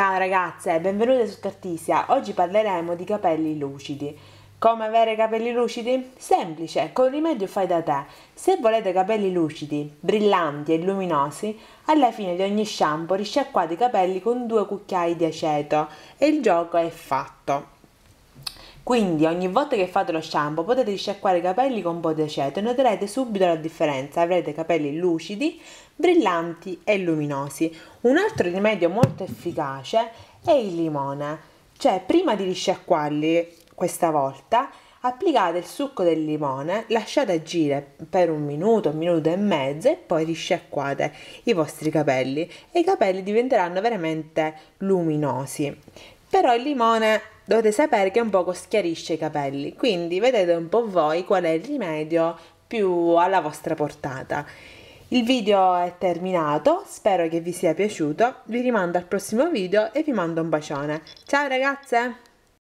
Ciao ragazze e benvenute su Cartisia. Oggi parleremo di capelli lucidi. Come avere capelli lucidi? Semplice, con rimedio fai da te. Se volete capelli lucidi, brillanti e luminosi, alla fine di ogni shampoo risciacquate i capelli con due cucchiai di aceto e il gioco è fatto. Quindi ogni volta che fate lo shampoo potete risciacquare i capelli con un po' di aceto e noterete subito la differenza, avrete capelli lucidi, brillanti e luminosi. Un altro rimedio molto efficace è il limone, cioè prima di risciacquarli questa volta applicate il succo del limone, lasciate agire per un minuto, un minuto e mezzo e poi risciacquate i vostri capelli e i capelli diventeranno veramente luminosi. Però il limone dovete sapere che un poco schiarisce i capelli, quindi vedete un po' voi qual è il rimedio più alla vostra portata. Il video è terminato, spero che vi sia piaciuto, vi rimando al prossimo video e vi mando un bacione. Ciao ragazze!